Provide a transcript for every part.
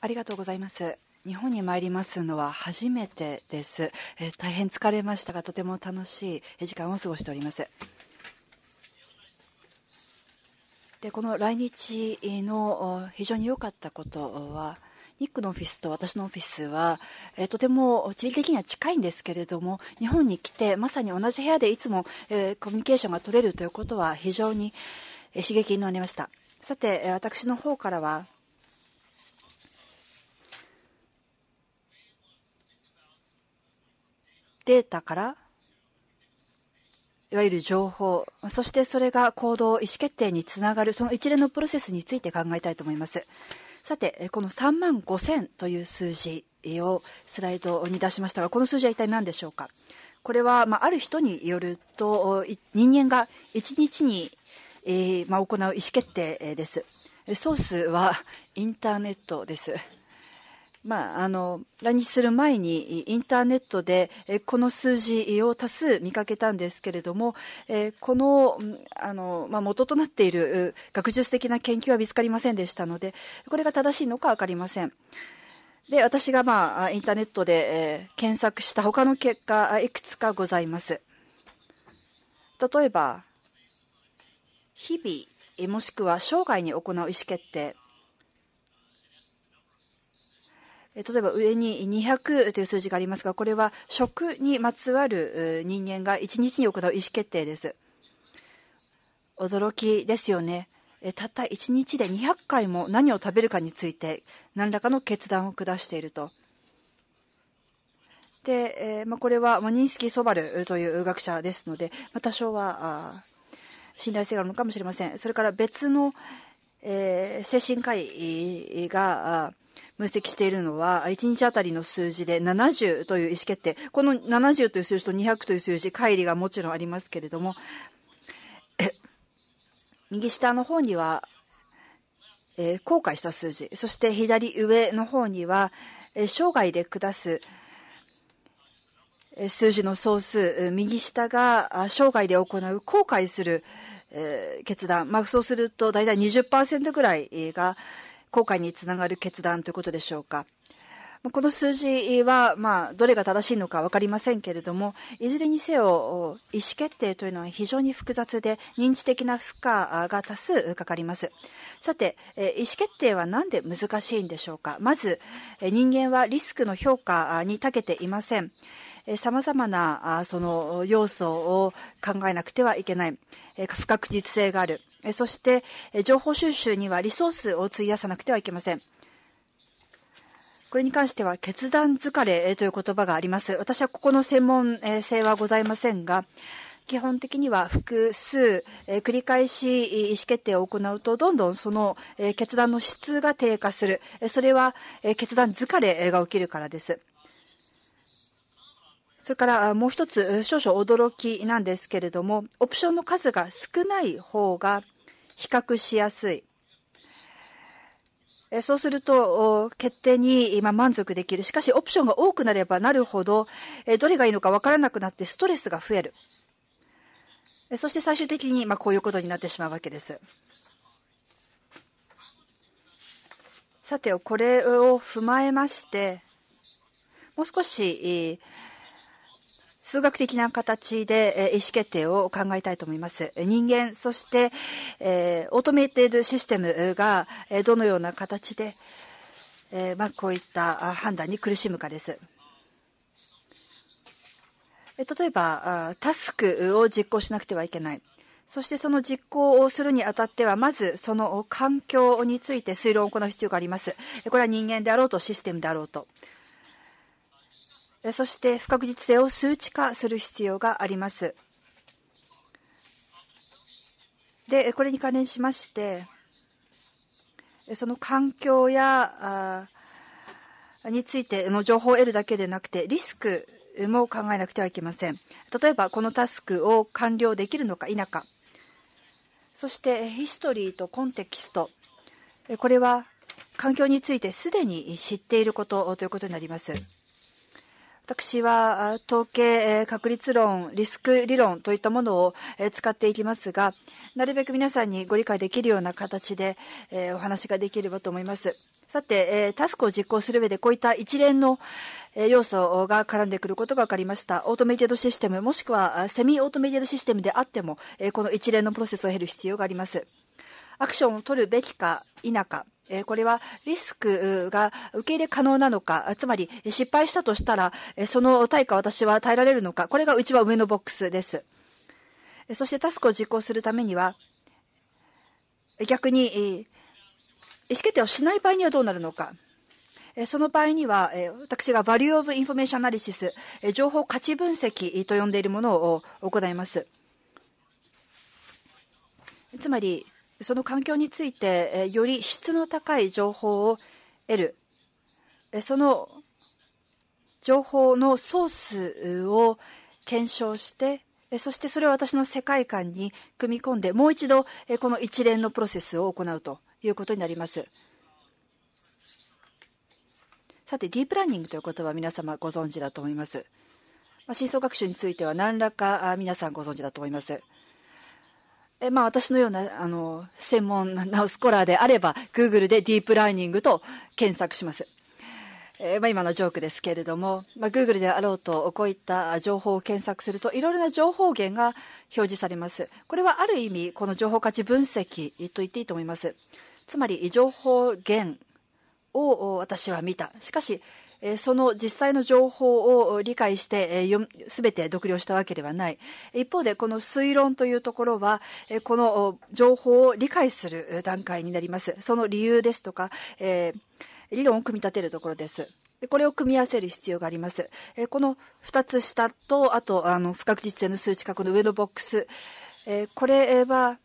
ありがとうございます。日本に参りますのは初めてです。えー、大変疲れましたが、とても楽しい時間を過ごしております。で、この来日の非常に良かったことは、ニックのオフィスと私のオフィスは、えー、とても地理的には近いんですけれども日本に来てまさに同じ部屋でいつも、えー、コミュニケーションが取れるということは非常に、えー、刺激になりましたさて私の方からはデータからいわゆる情報そしてそれが行動意思決定につながるその一連のプロセスについて考えたいと思いますさてこの3万5000という数字をスライドに出しましたがこの数字は一体何でしょうかこれは、まあ、ある人によると人間が1日に、えーまあ、行う意思決定ですソースはインターネットですまあ、あの来日する前にインターネットでこの数字を多数見かけたんですけれども、えこのあの、まあ、元となっている学術的な研究は見つかりませんでしたのでこれが正しいのか分かりません。で私が、まあ、インターネットで、え検索した他の結果いくつかございます。例えば日々もしくは生涯に行う意思決定例えば上に200という数字がありますが、これは食にまつわる人間が1日に行う意思決定です。驚きですよね。たった1日で200回も何を食べるかについて何らかの決断を下していると。で、えまあ、これはマニンスキー・ソバルという学者ですので、ま多少は信頼性があるのかもしれません。それから別の、え精神科医が、分析しているのは、1日あたりの数字で70という意思決定。この70という数字と200という数字、乖離がもちろんありますけれども、右下の方には、えー、後悔した数字、そして左上の方には、えー、生涯で下す、えー、数字の総数、右下が生涯で行う後悔する、え決断。まあ、そうすると大体20%ぐらいが、後悔につながる決断ということでしょうか。この数字は、まあ、どれが正しいのか分かりませんけれども、いずれにせよ、意思決定というのは非常に複雑で、認知的な負荷が多数かかります。さて、意思決定はなんで難しいんでしょうか。まず、人間はリスクの評価に長けていません。様々なその要素を考えなくてはいけない。不確実性がある。そして、情報収集にはリソースを費やさなくてはいけません。これに関しては決断疲れという言葉があります。私はここの専門性はございませんが、基本的には複数、え繰り返し意思決定を行うと、どんどんその、え決断の質が低下する。それは、え決断疲れが起きるからです。それからもう一つ少々驚きなんですけれども、オプションの数が少ない方が比較しやすい。そうすると、決定に満足できる。しかし、オプションが多くなればなるほど、どれがいいのかわからなくなってストレスが増える。そして最終的に、まこういうことになってしまうわけです。さて、これを踏まえまして、もう少し、数学的な形で意思決定を考えたいと思います。人間、そして、えー、オートメイテッドシステムがどのような形で、えー、まあ、こういった判断に苦しむかです。例えば、タスクを実行しなくてはいけない。そしてその実行をするにあたっては、まずその環境について推論を行う必要があります。これは人間であろうとシステムであろうと。そして不確実性を数値化する必要があります。で、これに関連しまして、その環境や、についての情報を得るだけでなくて、リスクも考えなくてはいけません。例えば、このタスクを完了できるのか否か。そして、ヒストリーとコンテキスト。これは、環境についてすでに知っていることということになります。私は統計確率論、リスク理論といったものを使っていきますが、なるべく皆さんにご理解できるような形でお話ができればと思います。さて、タスクを実行する上でこういった一連の要素が絡んでくることが分かりました。オートメイテッドシステム、もしくはセミオートメイテッドシステムであっても、この一連のプロセスを経る必要があります。アクションを取るべきか否か。これはリスクが受け入れ可能なのか、つまり失敗したとしたら、その対価私は耐えられるのか、これが一番上のボックスです。そしてタスクを実行するためには、逆に意思決定をしない場合にはどうなるのか。その場合には、私がバリューオブインフォメーションアナリシス、情報価値分析と呼んでいるものを行います。つまり、その環境についてより質の高い情報を得るその情報のソースを検証してそしてそれを私の世界観に組み込んでもう一度この一連のプロセスを行うということになります。さて、ディープランニングということは皆様ご存知だと思います。まあ、深層学習については何らか皆さんご存知だと思います。えまあ、私のようなあの専門なスコラーであれば、Google でディープラーニングと検索します。えまあ、今のジョークですけれども、まあ、Google であろうと、こういった情報を検索すると、いろいろな情報源が表示されます。これはある意味、この情報価値分析と言っていいと思います。つまり、情報源を私は見た。しかし、えその実際の情報を理解して、えべて読了したわけではない。一方で、この推論というところは、えこの情報を理解する段階になります。その理由ですとか、え理論を組み立てるところです。これを組み合わせる必要があります。この二つ下と、あと、あの、不確実性の数値角の上のボックス、これは、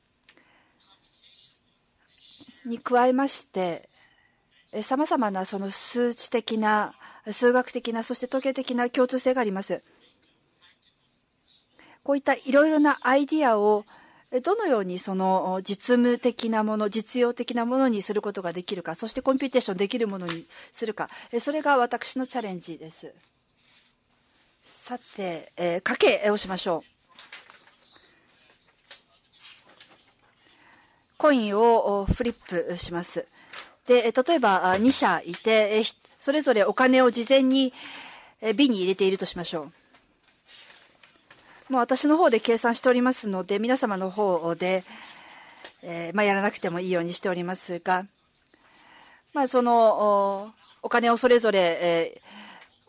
に加えまして、さまざまなその数値的な、数学的な、そして統計的な共通性があります。こういったいろいろなアイディアをどのようにその実務的なもの、実用的なものにすることができるか、そしてコンピューテーションできるものにするか、それが私のチャレンジです。さて、えー、家計をしましょう。コインをフリップします。で、例えば2社いて、それぞれお金を事前に瓶に入れているとしましょう。もう私の方で計算しておりますので、皆様の方で、えー、まあ、やらなくてもいいようにしておりますが、まあ、そのお金をそれぞれ、え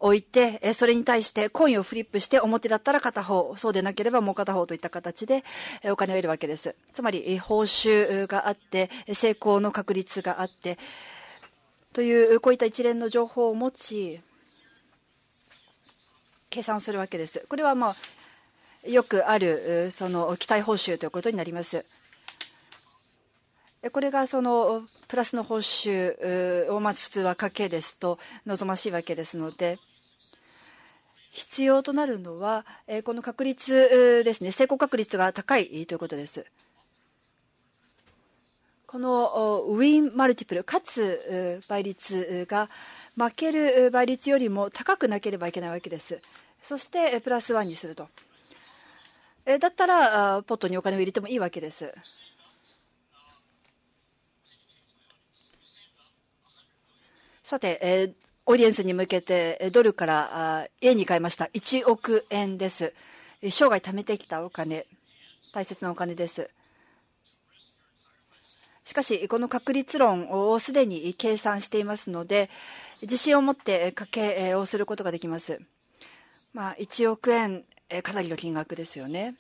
置いて、それに対してコインをフリップして表だったら片方、そうでなければもう片方といった形でお金を得るわけです。つまり、報酬があって、成功の確率があって、という、こういった一連の情報を持ち、計算をするわけです。これはまあ、よくある、その、期待報酬ということになります。これがそのプラスの報酬をまず普通は家計ですと望ましいわけですので必要となるのは、えこの確率ですね、成功確率が高いということです。このウィンマルティプル、勝つ倍率が負ける倍率よりも高くなければいけないわけです。そしてプラスワンにすると。だったらポットにお金を入れてもいいわけです。さて、オーディエンスに向けてドルから円に変えました。1億円です。生涯貯めてきたお金、大切なお金です。しかし、この確率論をすでに計算していますので、自信を持って家計をすることができます。まあ、1億円、かなりの金額ですよね。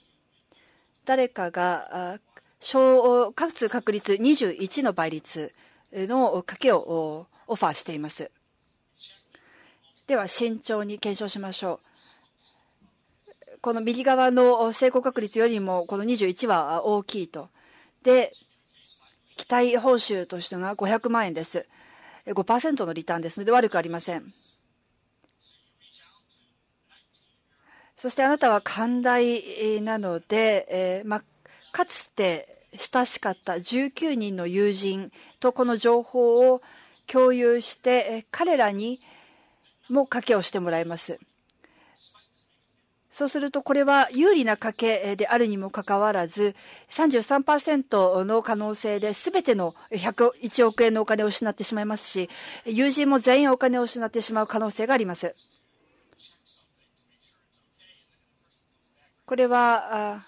誰かが、小、かつ確率21の倍率の賭けをオファーしています。では慎重に検証しましょう。この右側の成功確率よりもこの21は大きいと。で、期待報酬としては500万円です。5%のリターンですので悪くありません。そしてあなたは寛大なので、えー、まあ、かつて親しかった19人の友人とこの情報を共有して、彼らにも賭けをしてもらいます。そうすると、これは有利な賭けであるにもかかわらず33、の可能性で全ての101億円のお金を失ってしまいますし、友人も全員お金を失ってしまう可能性があります。これは、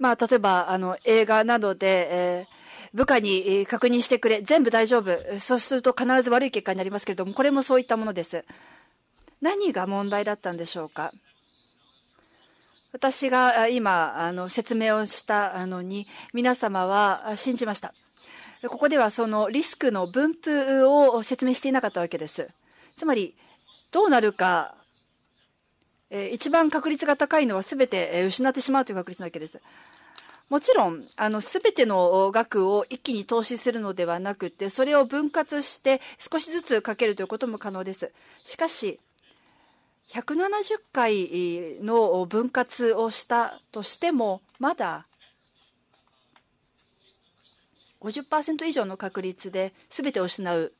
まあ、例えば、あの、映画などで、えー部下に確認してくれ、全部大丈夫、そうすると必ず悪い結果になりますけれども、これもそういったものです。何が問題だったんでしょうか私が今あの説明をしたのに皆様は信じましたここではそのリスクの分布を説明していなかったわけですつまりどうなるか一番確率が高いのは全て失ってしまうという確率なわけですもちろん、あの、すべての額を一気に投資するのではなくて、それを分割して少しずつかけるということも可能です。しかし、170回の分割をしたとしてもまだ50%以上の確率で全てを失う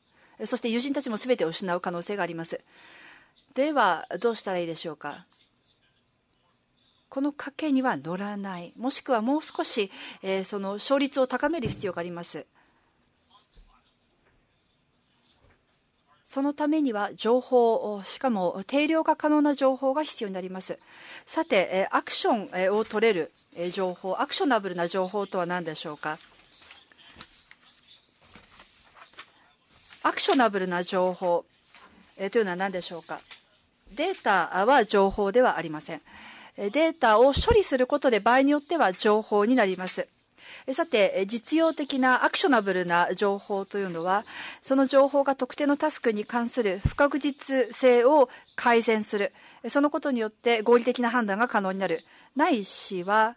そして友人たちも全てを失う可能性がありますではどうしたらいいでしょうかこの賭けには乗らないもしくはもう少し、えー、その勝率を高める必要がありますそのためには情報、しかも定量化可能な情報が必要になります。さて、アクションを取れる情報、アクショナブルな情報とは何でしょうか。アクショナブルな情報というのは何でしょうか。データは情報ではありません。データを処理することで場合によっては情報になります。さて、実用的なアクショナブルな情報というのは、その情報が特定のタスクに関する不確実性を改善する。そのことによって合理的な判断が可能になる。ないしは、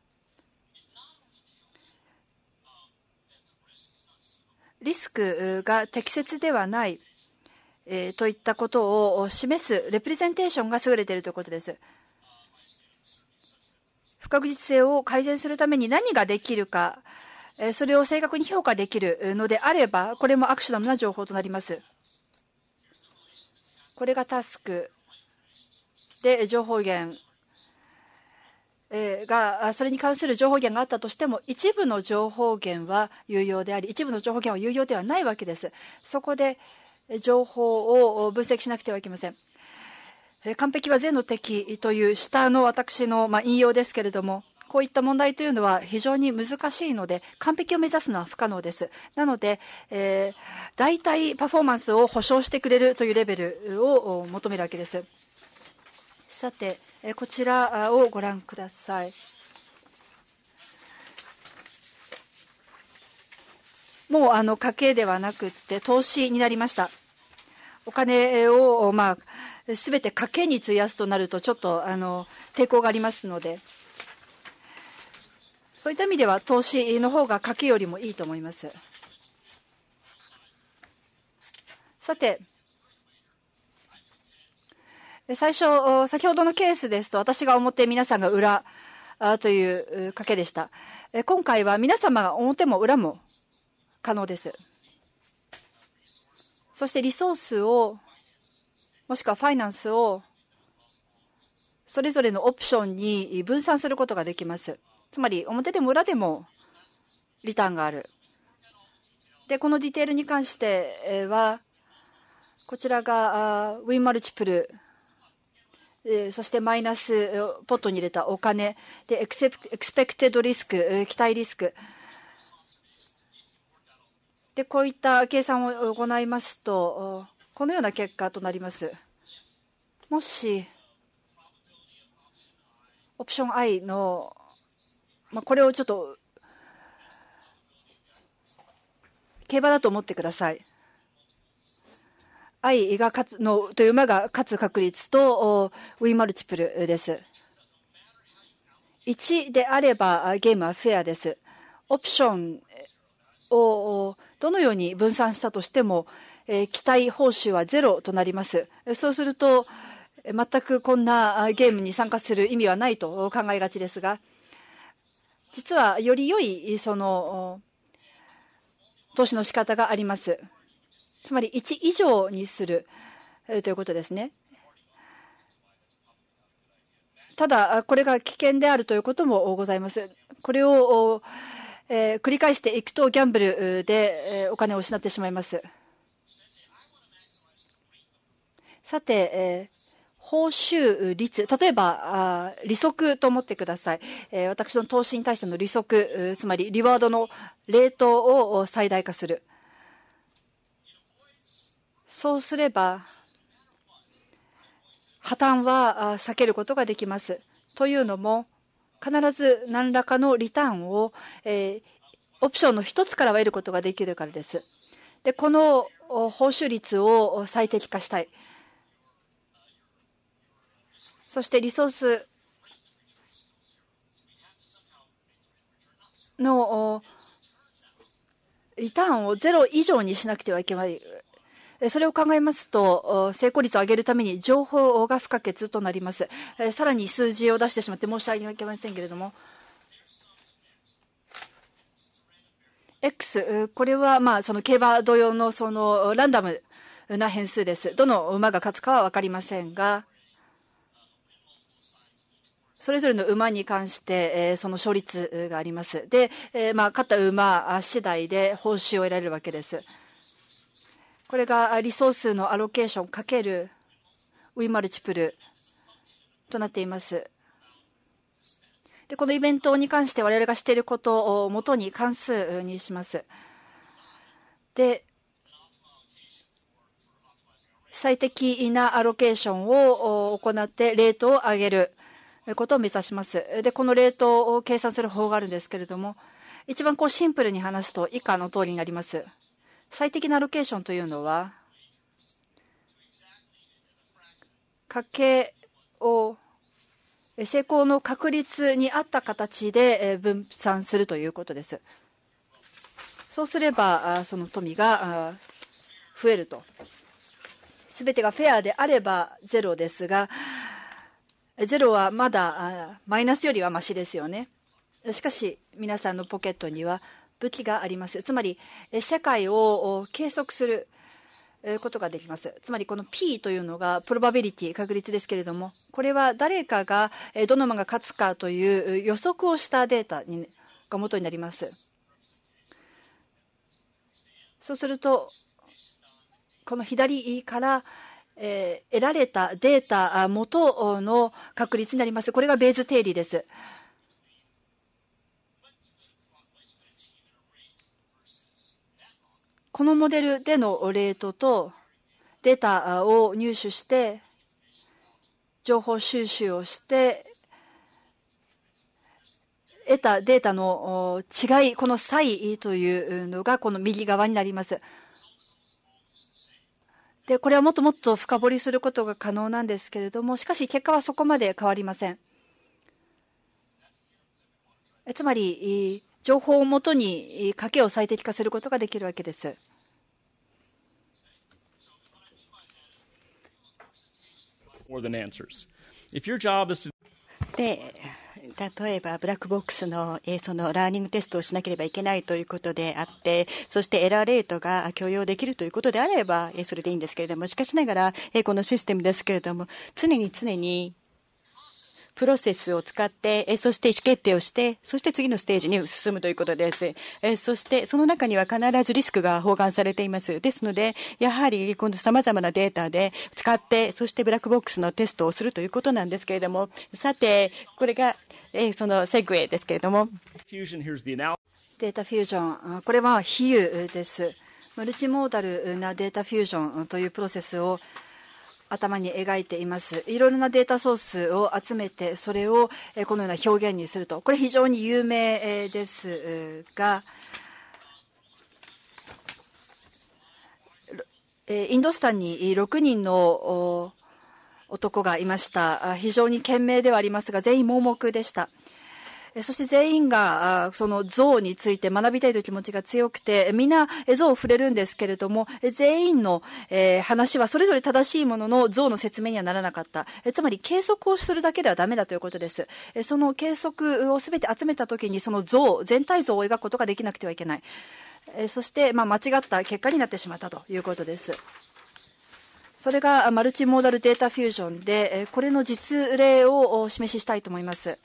リスクが適切ではない、えー、といったことを示すレプレゼンテーションが優れているということです。確実性を改善するために何ができるか、それを正確に評価できるのであれば、これもアクショナルな情報となります。これがタスクで情報源が、それに関する情報源があったとしても、一部の情報源は有用であり、一部の情報源は有用ではないわけです。そこで情報を分析しなくてはいけません。完璧は善の敵という下の私のま引用ですけれども、こういった問題というのは非常に難しいので、完璧を目指すのは不可能です。なので、えー、大体パフォーマンスを保証してくれるというレベルを求めるわけです。さて、こちらをご覧ください。もうあの家計ではなくて投資になりました。お金をまあすべて賭けに費やすとなるとちょっとあの抵抗がありますのでそういった意味では投資の方が賭けよりもいいと思いますさて最初先ほどのケースですと私が表皆さんが裏という賭けでした今回は皆様が表も裏も可能ですそしてリソースをもしくはファイナンスをそれぞれのオプションに分散することができます。つまり表でも裏でもリターンがある。で、このディテールに関しては、こちらがウィンマルチプル、そしてマイナスポットに入れたお金、で、エクセクテッドリスク、期待リスク。で、こういった計算を行いますと、このような結果となります。もし、オプション I の、まあ、これをちょっと、競馬だと思ってください。I が勝つの、という馬が勝つ確率と、ウィンマルチプルです。1であればゲームはフェアです。オプションをどのように分散したとしても、え期待報酬はゼロとなります。そうすると、全くこんなゲームに参加する意味はないと考えがちですが、実はより良い、その、投資の仕方があります。つまり1以上にするということですね。ただ、これが危険であるということもございます。これを、え繰り返していくとギャンブルで、えお金を失ってしまいます。さて、えー報酬率、例えば、利息と思ってください、え私の投資に対しての利息、つまりリワードの冷凍を最大化する。そうすれば、破綻は避けることができます。というのも、必ず何らかのリターンを、えオプションの一つからは得ることができるからです。で、この報酬率を最適化したい。そしてリソースのリターンをゼロ以上にしなくてはいけない。それを考えますと、成功率を上げるために情報が不可欠となります。さらに数字を出してしまって申し訳ありませんけれども。X、これはまあその競馬同様のそのランダムな変数です。どの馬が勝つかは分かりませんが、それぞれの馬に関して、えー、その勝率があります。で、えー、まあ、勝った馬次第で報酬を得られるわけです。これがリソースのアロケーションかけるウィマルチプルとなっています。で、このイベントに関して我々がしていることをもとに関数にします。で、最適なアロケーションを行ってレートを上げる。ことを目指します。で、この冷凍を計算する方法があるんですけれども、一番こうシンプルに話すと以下の通りになります。最適なロケーションというのは、家計を成功の確率に合った形で分散するということです。そうすれば、その富が増えると。すべてがフェアであればゼロですが、ゼロはまだマイナスよりはましですよね。しかし皆さんのポケットには武器があります。つまり世界を計測することができます。つまりこの P というのがプロバビリティ、確率ですけれども、これは誰かがどの馬が勝つかという予測をしたデータにが元になります。そうすると、この左からえー、得られたデータ元の確率になります。これがベーズ定理です。このモデルでのレートとデータを入手して情報収集をして得たデータの違い、この差異というのがこの右側になります。で、これはもっともっと深掘りすることが可能なんですけれども、しかし結果はそこまで変わりません。つまり、情報をもとに賭けを最適化することができるわけです。で例えばブラックボックスのそのラーニングテストをしなければいけないということであってそしてエラーレートが許容できるということであればそれでいいんですけれどもしかしながらこのシステムですけれども常に常にプロセスを使って、えそして意思決定をして、そして次のステージに進むということです。えそしてその中には必ずリスクが包含されています。ですので、やはり今度様々なデータで使って、そしてブラックボックスのテストをするということなんですけれども、さて、これがえそのセグウェイですけれども。データフュージョン、これは比喩です。マルチモーダルなデータフュージョンというプロセスを頭に描いていますいろいろなデータソースを集めてそれをこのような表現にするとこれ非常に有名ですがインドスタンに6人の男がいました非常に賢明ではありますが全員盲目でしたそして全員がその像について学びたいという気持ちが強くて、みんな像を触れるんですけれども、全員の話はそれぞれ正しいものの像の説明にはならなかった。つまり計測をするだけではダメだということです。その計測を全て集めた時にその像、全体像を描くことができなくてはいけない。そして、ま間違った結果になってしまったということです。それがマルチモーダルデータフュージョンで、これの実例をお示ししたいと思います。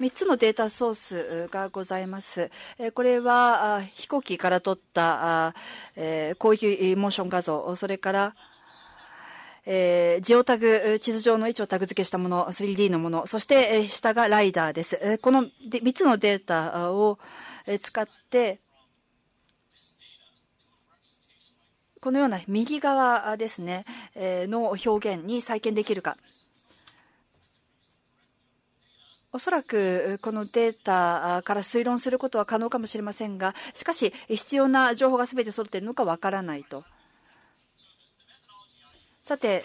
3つのデータソースがございます。これは飛行機から撮った攻撃モーション画像、それからえジオタグ、地図上の位置をタグ付けしたもの、3D のもの、そして、え下がライダーです。この3つのデータを、え使って、このような右側ですね、えの表現に再建できるか。おそらくこのデータから推論することは可能かもしれませんがしかし必要な情報が全て揃っているのかわからないと。さて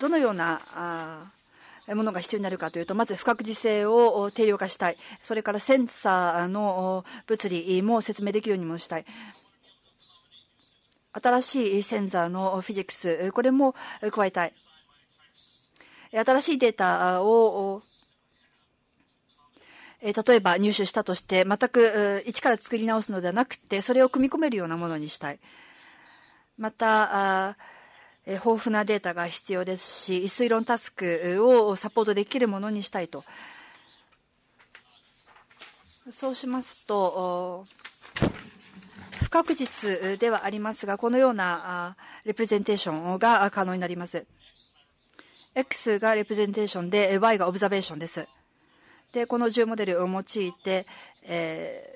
どのようなものが必要になるかというとまず不確実性を定量化したいそれからセンサーの物理も説明できるようにもしたい。新しいセンサーのフィジックスこれも加えたい新しいデータを例えば入手したとして、全く一から作り直すのではなくて、それを組み込めるようなものにしたい。また、豊富なデータが必要ですし、推論タスクをサポートできるものにしたいと。そうしますと、不確実ではありますが、このようなレプレゼンテーションが可能になります。X がレプレゼンテーションで、Y がオブザベーションです。で、この10モデルを用いて、え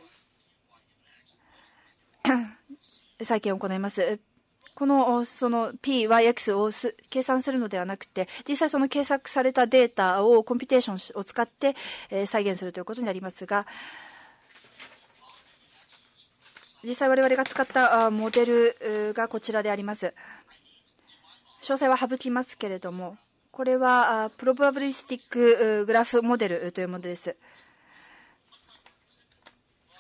ー、再建を行います。この、その PYX を計算するのではなくて、実際その計算されたデータをコンピテーションを使って、え再現するということになりますが、実際我々が使ったモデルがこちらであります。詳細は省きますけれども、これはプロバブリスティックグラフモデルというものです。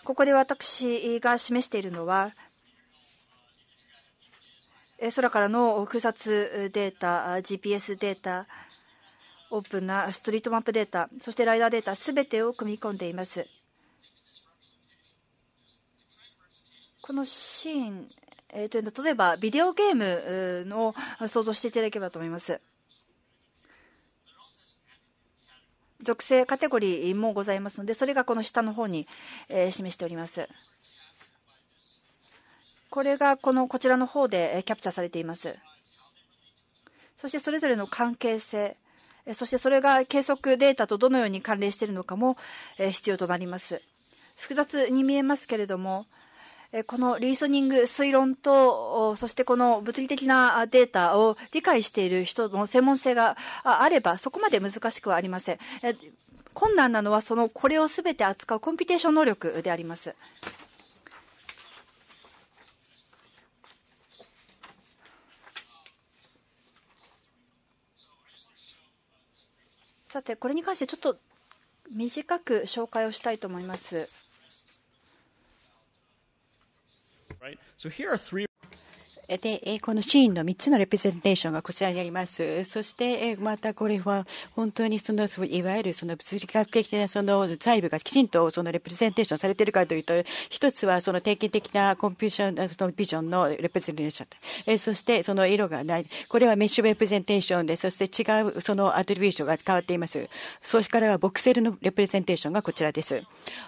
ここで私が示しているのは、空からの空撮データ、GPS データ、オープンなストリートマップデータ、そしてライダーデータ、すべてを組み込んでいます。このシーン、えというのは例えばビデオゲームの想像していただければと思います。属性カテゴリーもございますので、それがこの下の方に、え示しております。これがこのこちらの方でキャプチャーされています。そしてそれぞれの関係性、そしてそれが計測データとどのように関連しているのかも必要となります。複雑に見えますけれども、このリーソニング、推論と、そしてこの物理的なデータを理解している人の専門性があれば、そこまで難しくはありません。困難なのは、その、これをすべて扱うコンピテーション能力であります。さて、これに関してちょっと短く紹介をしたいと思います。right? So here are three. で、このシーンの3つのレプレゼンテーションがこちらにあります。そして、またこれは本当にその、いわゆるその物理学的なその財部がきちんとそのレプレゼンテーションされているかというと、一つはその定期的なコンピューション、そのビジョンのレプレゼンテーション。そしてその色がない。これはメッシュレプレゼンテーションで、そして違うそのアトリビューションが変わっています。そしてからはボクセルのレプレゼンテーションがこちらです。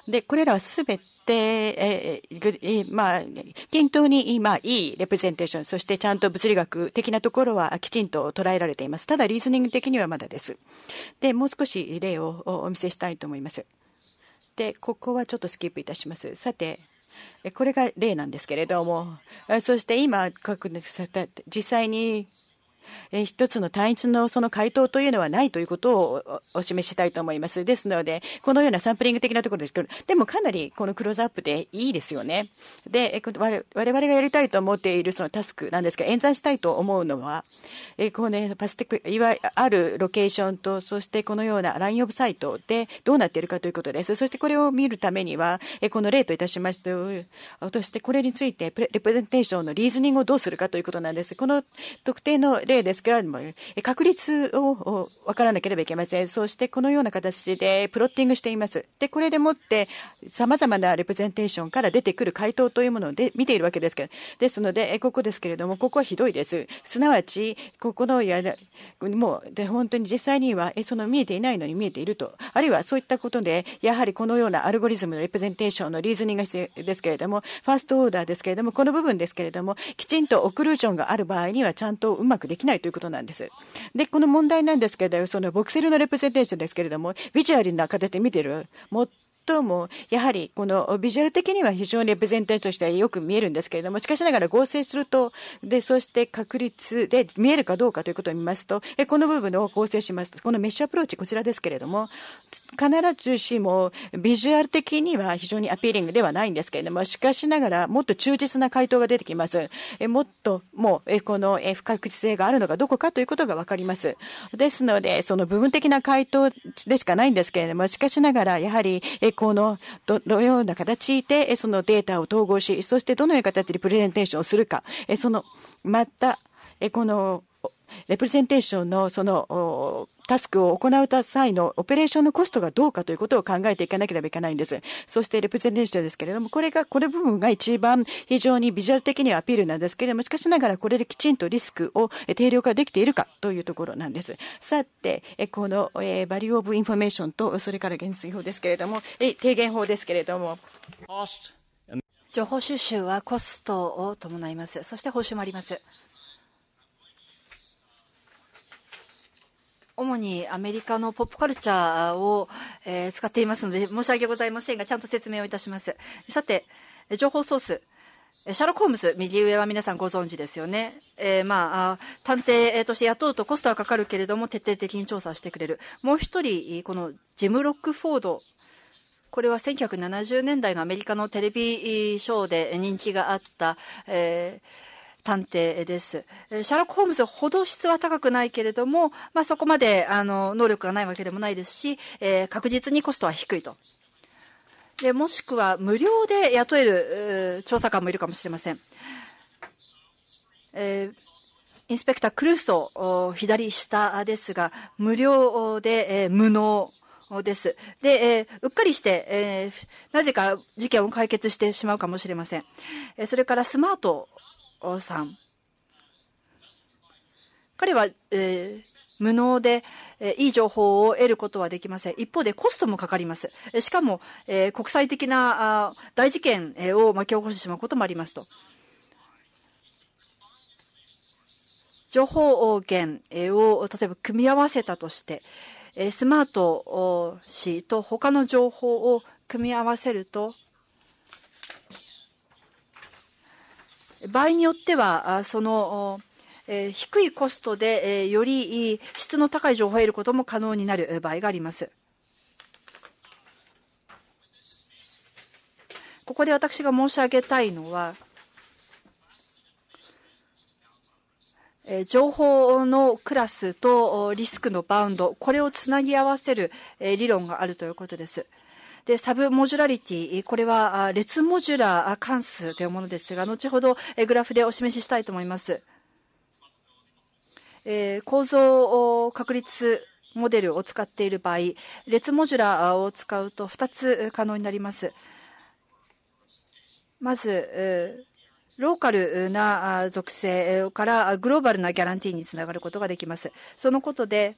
で、これらはすべて、えー、まあ、均等に今いいレプレゼンテーションション、そしてちゃんと物理学的なところはきちんと捉えられています。ただ、リーズニング的にはまだです。で、もう少し例をお見せしたいと思います。で、ここはちょっとスキップいたします。さて、これが例なんですけれども、そして今、実際に一つの単一のその回答というのはないということをお示ししたいと思います。ですので、このようなサンプリング的なところですけど、でもかなりこのクローズアップでいいですよね。で、我々がやりたいと思っているそのタスクなんですが、演算したいと思うのは、この、ね、パスティック、いわゆるあるロケーションと、そしてこのようなラインオブサイトでどうなっているかということです。そしてこれを見るためには、この例といたしまして、としてこれについてレプレゼンテーションのリーズニングをどうするかということなんです。この特定の例例ですけれども、確率を分からなければいけません。そしてこのような形でプロッティングしています。で、これでもって様々なレプゼンテーションから出てくる回答というもので見ているわけですけど、ですので、ここですけれども、ここはひどいです。すなわち、ここのやもう、で、本当に実際には、その見えていないのに見えていると、あるいはそういったことで、やはりこのようなアルゴリズムのレプゼンテーションのリーズニングが必要ですけれども、ファーストオーダーですけれども、この部分ですけれども、きちんとオクルージョンがある場合には、ちゃんとうまくでききないということなんです。で、この問題なんですけど、そのボクセルのレプレゼンテーションですけれども、ビジュアルな形で見てる、ともやはりこのビジュアル的には非常にレプゼンテーションとしてはよく見えるんですけれどもしかしながら合成するとでそして確率で見えるかどうかということを見ますとこの部分を合成しますとこのメッシュアプローチこちらですけれども必ずしもビジュアル的には非常にアピーリングではないんですけれどもしかしながらもっと忠実な回答が出てきますもっともうこの不確実性があるのがどこかということが分かりますですのでその部分的な回答でしかないんですけれどもしかしながらやはりこのどのような形でそのデータを統合しそしてどのような形でプレゼンテーションをするかそのまたこのレプレゼンテーションのそのタスクを行う際のオペレーションのコストがどうかということを考えていかなければいけないんです。そしてレプレゼンテーションですけれども、これが、この部分が一番非常にビジュアル的にはアピールなんですけれども、しかしながらこれできちんとリスクを定量化できているかというところなんです。さて、このバリュー・オブ・インフォメーションと、それから減衰法ですけれども、提言法ですけれども。情報収集はコストを伴います。そして報酬もあります。主にアメリカのポップカルチャーを、えー、使っていますので、申し訳ございませんが、ちゃんと説明をいたします。さて、情報ソース。シャロック・ホームズ、右上は皆さんご存知ですよね。えー、まあ、探偵として雇うとコストはかかるけれども、徹底的に調査してくれる。もう一人、このジム・ロック・フォード。これは1970年代のアメリカのテレビショーで人気があった、えー探偵です。シャーロック・ホームズほど質は高くないけれども、まあ、そこまで、あの、能力がないわけでもないですし、えー、確実にコストは低いと。で、もしくは無料で雇える、調査官もいるかもしれません。えーインスペクター・クルーソ左下ですが、無料で、えー、無能です。で、えー、うっかりして、えー、なぜか事件を解決してしまうかもしれません。えそれからスマートさん。彼は、えー、無能で、えいい情報を得ることはできません。一方でコストもかかります。しかも、え国際的なあ大事件を巻き起こしてしまうこともありますと。情報源を例えば組み合わせたとして、スマート紙と他の情報を組み合わせると、場合によっては、その、えー、低いコストで、えー、より質の高い情報を得ることも可能になる場合があります。ここで私が申し上げたいのは、え情報のクラスとリスクのバウンド、これをつなぎ合わせる理論があるということです。で、サブモジュラリティ、これは列モジュラ関数というものですが、後ほどグラフでお示ししたいと思います。え構造確率モデルを使っている場合、列モジュラを使うと2つ可能になります。まず、えローカルな属性からグローバルなギャランティーにつながることができます。そのことで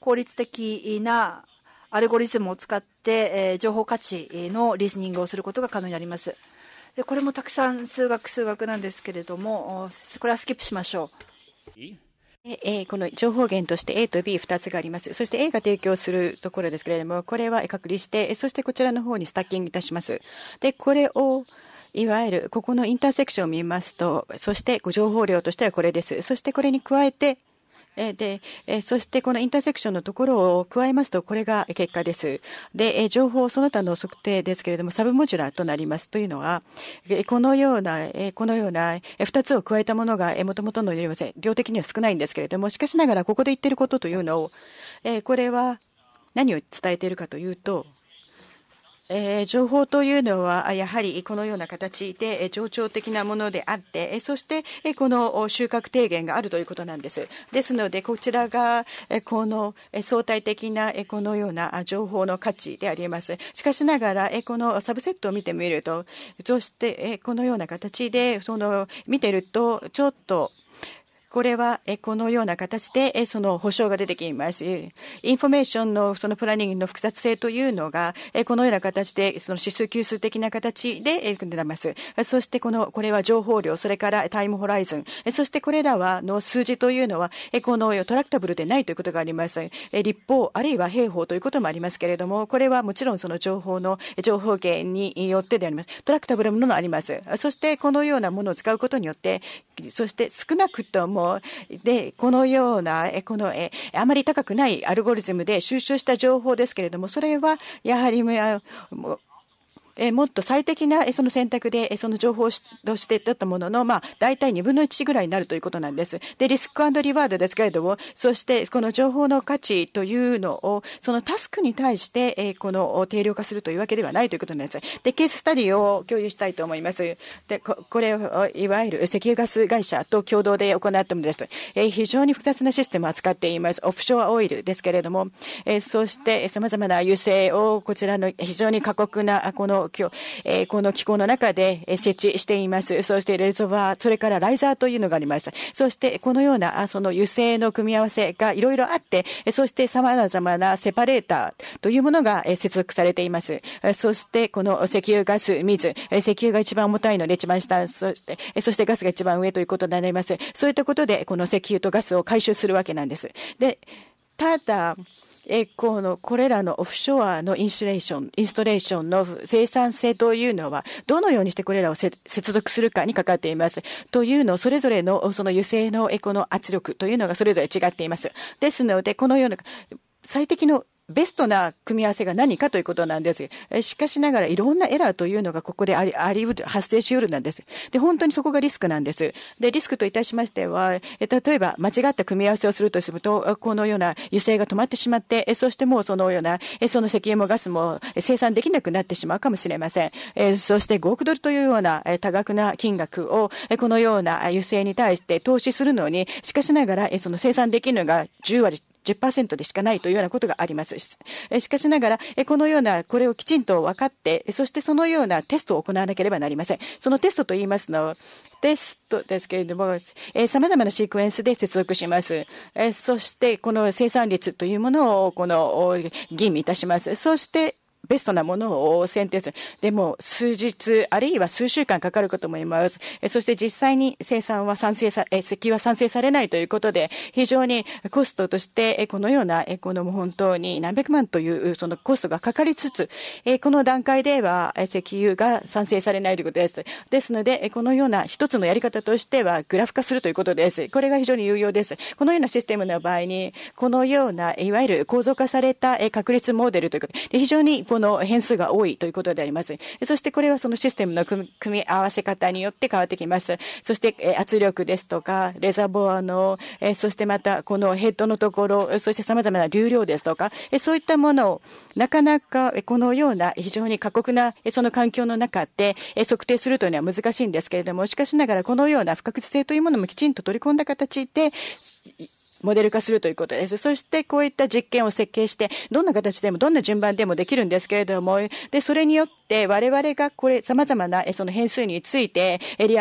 効率的なアルゴリズムを使って、えー、情報価値のリスニングをすることが可能になります。でこれもたくさん数学数学なんですけれども、これはスキップしましょう。A、この情報源として A と B2 つがあります。そして A が提供するところですけれども、これは隔離して、そしてこちらの方にスタッキングいたします。で、これを、いわゆるここのインターセクションを見ますと、そして情報量としてはこれです。そしてこれに加えて、でそしてこのインターセクションのところを加えますとこれが結果です。で情報その他の測定ですけれどもサブモジュラーとなりますというのはこのようなこのような2つを加えたものがもともとの量的には少ないんですけれどもしかしながらここで言ってることというのをこれは何を伝えているかというとえ情報というのはやはりこのような形で冗長的なものであってそしてこの収穫提言があるということなんですですのでこちらがこの相対的なこのような情報の価値でありますしかしながらこのサブセットを見てみるとそしてこのような形でその見てるとちょっとこれはこのような形でその保証が出てきます。インフォメーションのそのプランニングの複雑性というのがこのような形でその指数級数的な形で出ます。そしてこのこれは情報量、それからタイムホライズン、そしてこれらはの数字というのはこのトラクタブルでないということがあります。立法あるいは兵法ということもありますけれども、これはもちろんその情報の情報源によってであります。トラクタブルものあります。そしてこのようなものを使うことによって、そして少なくとももでこのようなこのあまり高くないアルゴリズムで収集した情報ですけれどもそれはやはりもうえもっと最適なその選択でその情報としてだったものの、まあ、大体2分の1ぐらいになるということなんです。でリスクリワードですけれどもそしてこの情報の価値というのをそのタスクに対してえこの定量化するというわけではないということなんです。でケーススタディを共有したいと思います。でこれをいわゆる石油ガス会社と共同で行ったものです。え非常に複雑なシステムを扱っています。オフショアオイルですけれども、えそして様々な油性をこちらの非常に過酷なこの日、えー、この機構の中で設置しています。そしてレゾバー、それからライザーというのがあります。そしてこのようなその油性の組み合わせがいろいろあって、そして様々なセパレーターというものが接続されています。そしてこの石油、ガス、水、石油が一番重たいので一番下、そしてそしてガスが一番上ということになります。そういったことでこの石油とガスを回収するわけなんです。で、ただ、このこれらのオフショアのインストレーション、インストレーションの生産性というのは、どのようにしてこれらを接続するかにかかっています。というの、それぞれのその油性のエコの圧力というのがそれぞれ違っています。ですので、このような最適のベストな組み合わせが何かということなんです。しかしながらいろんなエラーというのがここであり、ありうる、発生しうるなんです。で、本当にそこがリスクなんです。で、リスクといたしましては、例えば間違った組み合わせをするとすると、このような油性が止まってしまって、そしてもうそのような、その石油もガスも生産できなくなってしまうかもしれません。そして5億ドルというような多額な金額を、このような油性に対して投資するのに、しかしながら、その生産できるのが10割10%でしかないというようなことがあります。しかしながら、このような、これをきちんと分かって、そしてそのようなテストを行わなければなりません。そのテストと言いますのは、テストですけれども、様々なシークエンスで接続します。そして、この生産率というものを、この、吟味いたします。そして、ベストなものを選定する。でも、数日、あるいは数週間かかることもいます。そして実際に生産は賛成さ、石油は賛成されないということで、非常にコストとして、このような、この本当に何百万というそのコストがかかりつつ、この段階では石油が賛成されないということです。ですので、このような一つのやり方としては、グラフ化するということです。これが非常に有用です。このようなシステムの場合に、このような、いわゆる構造化された確率モデルということで、非常にこのの変数が多いということであります。そしてこれはそのシステムの組み合わせ方によって変わってきます。そして圧力ですとか、レザーボアの、そしてまたこのヘッドのところ、そして様々な流量ですとか、そういったものをなかなかこのような非常に過酷なその環境の中で測定するというのは難しいんですけれども、しかしながらこのような不確実性というものもきちんと取り込んだ形で、モデル化するということです。そしてこういった実験を設計して、どんな形でも、どんな順番でもできるんですけれども、で、それによって我々がこれ様々なその変数について理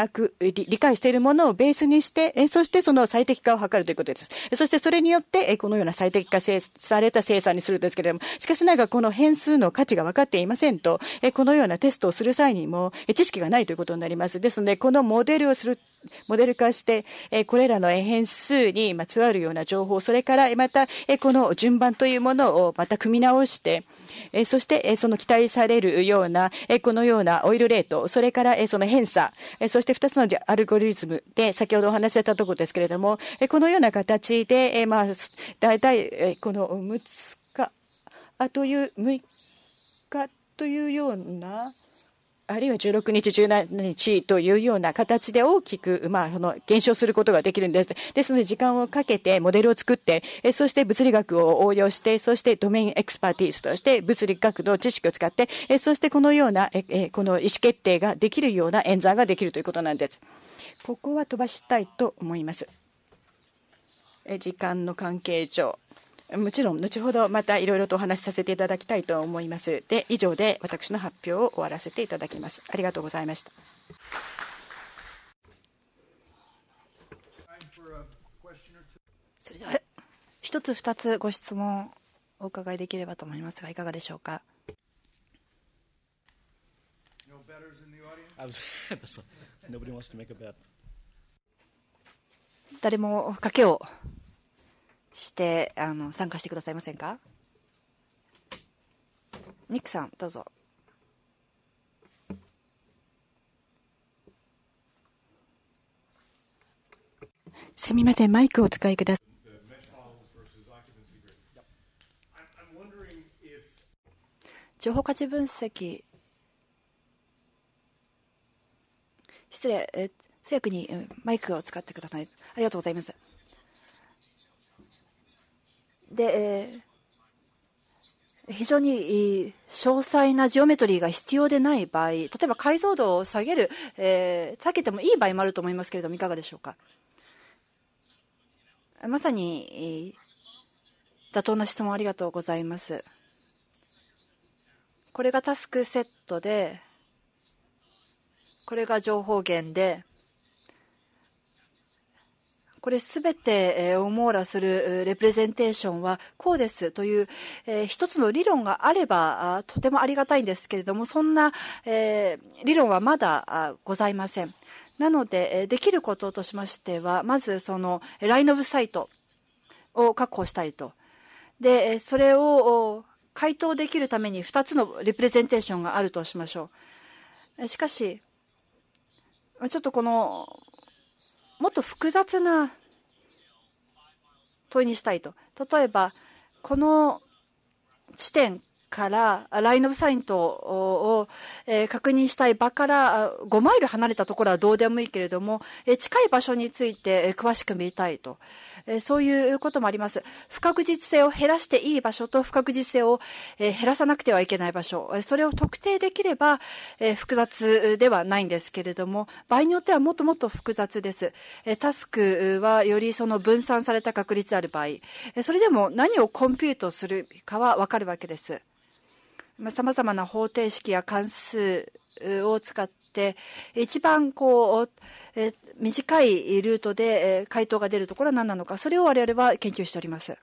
理解しているものをベースにして、そしてその最適化を図るということです。そしてそれによって、このような最適化された生産にするんですけれども、しかしながらこの変数の価値が分かっていませんと、このようなテストをする際にも知識がないということになります。ですので、このモデルをするモデル化して、えこれらの変数にまつわるような情報、それからまた、えこの順番というものをまた組み直して、えそして、えその期待されるような、えこのようなオイルレート、それから、えその偏差、えそして2つのアルゴリズムで、先ほどお話ししたところですけれども、えこのような形で、えまあ、大体、この6日という、6日というような、あるいは16日、17日というような形で大きく、まあ、その減少することができるんです。ですので、時間をかけてモデルを作って、そして物理学を応用して、そしてドメインエクスパーティスとして物理学の知識を使って、そしてこのような、この意思決定ができるような演算ができるということなんです。ここは飛ばしたいと思います。時間の関係上。もちろん後ほどまたいろいろとお話しさせていただきたいと思いますで以上で私の発表を終わらせていただきますありがとうございましたそれでは一つ二つご質問お伺いできればと思いますがいかがでしょうか 誰も賭けをしてあの参加してくださいませんかニックさんどうぞすみませんマイクをお使いください情報価値分析失礼え通訳にマイクを使ってくださいありがとうございますで、非常に詳細なジオメトリーが必要でない場合、例えば解像度を下げる、えー、下げてもいい場合もあると思いますけれども、いかがでしょうか。まさに、妥当な質問ありがとうございます。これがタスクセットで、これが情報源で、これすべてを網羅するレプレゼンテーションはこうですという、えー、一つの理論があればとてもありがたいんですけれども、そんな、えー、理論はまだございません。なので、できることとしましては、まずそのラインオブサイトを確保したいと。で、それを回答できるために2つのレプレゼンテーションがあるとしましょう。しかし、ちょっとこのもっと複雑な問いにしたいと。例えば、この地点からライン・オブ・サインとを、えー、確認したい場から5マイル離れたところはどうでもいいけれども、えー、近い場所について、えー、詳しく見たいと、えそういうこともあります不確実性を減らしていい場所と不確実性を、え減らさなくてはいけない場所、えそれを特定できれば、え複雑ではないんですけれども場合によってはもっともっと複雑です、えタスクはよりその分散された確率である場合、えそれでも何をコンピュートするかはわかるわけです。さまざまな方程式や関数を使って一番こう短いルートで回答が出るところは何なのかそれを我々は研究しております。